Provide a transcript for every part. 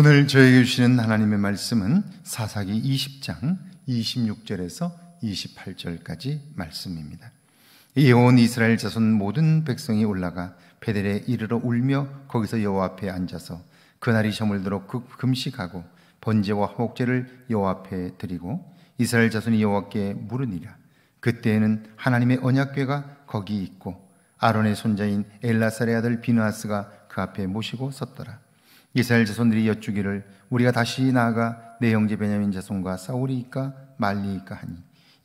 오늘 저에게 주시는 하나님의 말씀은 사사기 20장 26절에서 28절까지 말씀입니다. 예온 이스라엘 자손 모든 백성이 올라가 베델에 이르러 울며 거기서 여호와 앞에 앉아서 그날이 저물도록 그 금식하고 번제와 화목제를 여호와 앞에 드리고 이스라엘 자손이 여호와께 물으니라. 그때에는 하나님의 언약궤가 거기 있고 아론의 손자인 엘라살의 아들 비누아스가 그 앞에 모시고 섰더라. 이스라엘 자손들이 여쭈기를 우리가 다시 나아가 내 형제 베냐민 자손과 싸우리이까 말리이까 하니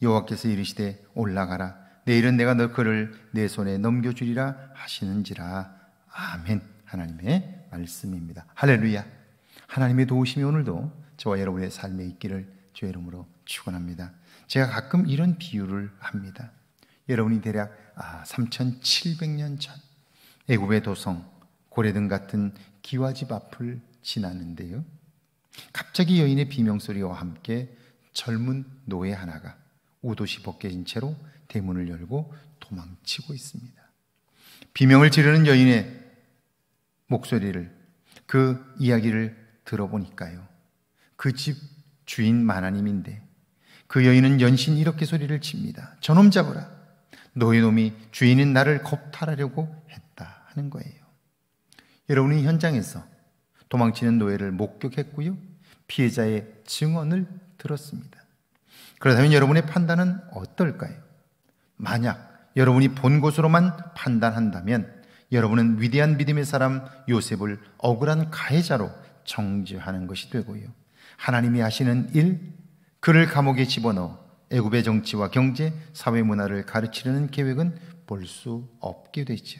여호와께서 이르시되 올라가라 내일은 내가 너 그를 내 손에 넘겨주리라 하시는지라 아멘 하나님의 말씀입니다 할렐루야 하나님의 도우심이 오늘도 저와 여러분의 삶에 있기를 주의 이름으로 축원합니다 제가 가끔 이런 비유를 합니다 여러분이 대략 아, 3700년 전 애굽의 도성 고래등 같은 기와집 앞을 지나는데요. 갑자기 여인의 비명소리와 함께 젊은 노예 하나가 옷옷이 벗겨진 채로 대문을 열고 도망치고 있습니다. 비명을 지르는 여인의 목소리를 그 이야기를 들어보니까요. 그 집 주인 마나님인데그 여인은 연신 이렇게 소리를 칩니다. 저놈 잡으라. 너희 놈이 주인인 나를 겁탈하려고 했다 하는 거예요. 여러분이 현장에서 도망치는 노예를 목격했고요. 피해자의 증언을 들었습니다. 그렇다면 여러분의 판단은 어떨까요? 만약 여러분이 본 것으로만 판단한다면 여러분은 위대한 믿음의 사람 요셉을 억울한 가해자로 정죄하는 것이 되고요. 하나님이 하시는 일, 그를 감옥에 집어넣어 애굽의 정치와 경제, 사회 문화를 가르치려는 계획은 볼 수 없게 되죠.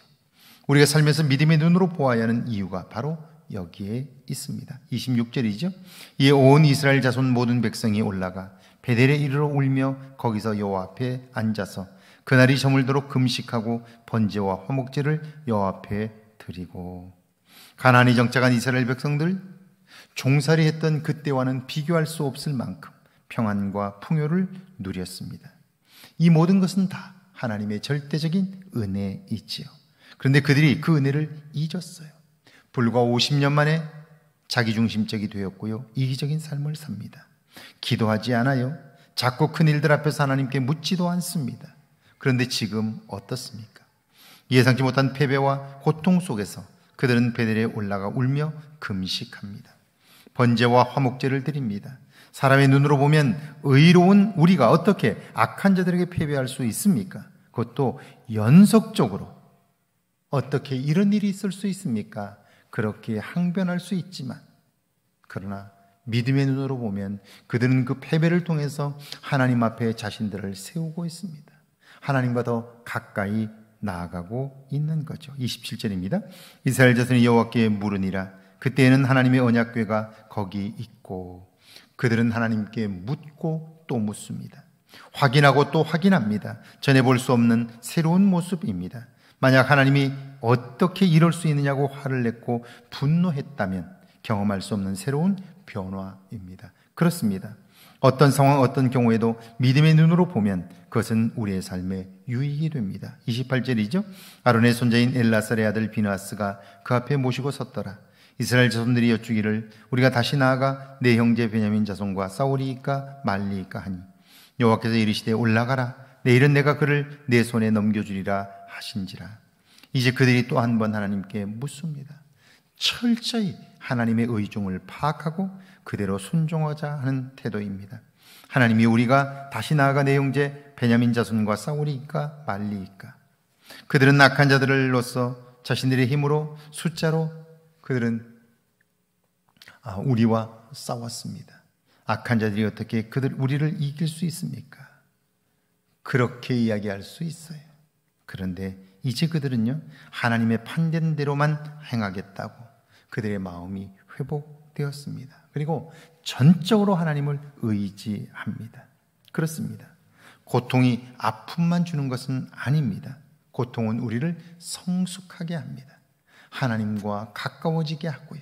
우리가 살면서 믿음의 눈으로 보아야 하는 이유가 바로 여기에 있습니다. 26절이죠. 이에 온 이스라엘 자손 모든 백성이 올라가 베델에 이르러 울며 거기서 여호와 앞에 앉아서 그날이 저물도록 금식하고 번제와 화목제를 여호와 앞에 드리고 가난이 정착한 이스라엘 백성들 종살이 했던 그때와는 비교할 수 없을 만큼 평안과 풍요를 누렸습니다. 이 모든 것은 다 하나님의 절대적인 은혜이지요. 그런데 그들이 그 은혜를 잊었어요. 불과 50년 만에 자기중심적이 되었고요. 이기적인 삶을 삽니다. 기도하지 않아요. 작고 큰 일들 앞에서 하나님께 묻지도 않습니다. 그런데 지금 어떻습니까? 예상치 못한 패배와 고통 속에서 그들은 베델에 올라가 울며 금식합니다. 번제와 화목제를 드립니다. 사람의 눈으로 보면 의로운 우리가 어떻게 악한 자들에게 패배할 수 있습니까? 그것도 연속적으로 어떻게 이런 일이 있을 수 있습니까? 그렇게 항변할 수 있지만, 그러나 믿음의 눈으로 보면 그들은 그 패배를 통해서 하나님 앞에 자신들을 세우고 있습니다. 하나님과 더 가까이 나아가고 있는 거죠. 27절입니다. 이스라엘 자손이 여호와께 물으니라. 그때에는 하나님의 언약궤가 거기 있고 그들은 하나님께 묻고 또 묻습니다. 확인하고 또 확인합니다. 전해 볼수 없는 새로운 모습입니다. 만약 하나님이 어떻게 이럴 수 있느냐고 화를 냈고 분노했다면 경험할 수 없는 새로운 변화입니다. 그렇습니다. 어떤 상황, 어떤 경우에도 믿음의 눈으로 보면 그것은 우리의 삶에 유익이 됩니다. 28절이죠. 아론의 손자인 엘라살의 아들 비나스가 그 앞에 모시고 섰더라. 이스라엘 자손들이 여쭈기를 우리가 다시 나아가 내 형제 베냐민 자손과 싸우리까말리까 하니 여호와께서 이르시되 올라가라 내일은 내가 그를 내 손에 넘겨주리라 하신지라. 이제 그들이 또 한 번 하나님께 묻습니다. 철저히 하나님의 의중을 파악하고 그대로 순종하자 하는 태도입니다. 하나님이 우리가 다시 나아가 내 형제 베냐민 자손과 싸우리까 말리까. 그들은 악한 자들로서 자신들의 힘으로 숫자로 그들은 아, 우리와 싸웠습니다. 악한 자들이 어떻게 그들 우리를 이길 수 있습니까? 그렇게 이야기할 수 있어요. 그런데 이제 그들은요, 하나님의 판단대로만 행하겠다고 그들의 마음이 회복되었습니다. 그리고 전적으로 하나님을 의지합니다. 그렇습니다. 고통이 아픔만 주는 것은 아닙니다. 고통은 우리를 성숙하게 합니다. 하나님과 가까워지게 하고요.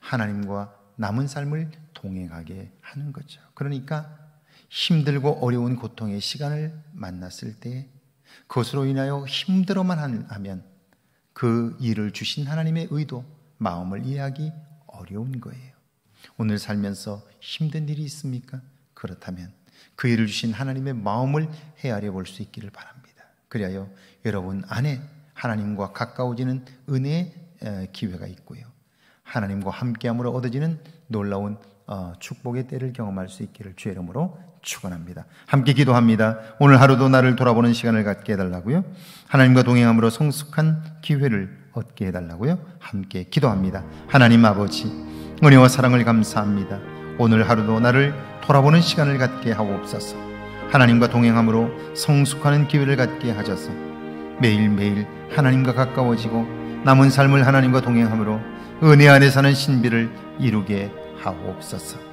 하나님과 남은 삶을 동행하게 하는 거죠. 그러니까 힘들고 어려운 고통의 시간을 만났을 때 그것으로 인하여 힘들어만 하면 그 일을 주신 하나님의 의도, 마음을 이해하기 어려운 거예요. 오늘 살면서 힘든 일이 있습니까? 그렇다면 그 일을 주신 하나님의 마음을 헤아려 볼 수 있기를 바랍니다. 그리하여 여러분 안에 하나님과 가까워지는 은혜의 기회가 있고요. 하나님과 함께함으로 얻어지는 놀라운 어, 축복의 때를 경험할 수 있기를 주의 이름으로 축원합니다. 함께 기도합니다. 오늘 하루도 나를 돌아보는 시간을 갖게 해달라고요. 하나님과 동행함으로 성숙한 기회를 얻게 해달라고요. 함께 기도합니다. 하나님 아버지 은혜와 사랑을 감사합니다. 오늘 하루도 나를 돌아보는 시간을 갖게 하옵소서. 하나님과 동행함으로 성숙하는 기회를 갖게 하셔서 매일매일 하나님과 가까워지고 남은 삶을 하나님과 동행함으로 은혜 안에 사는 신비를 이루게 하옵소서.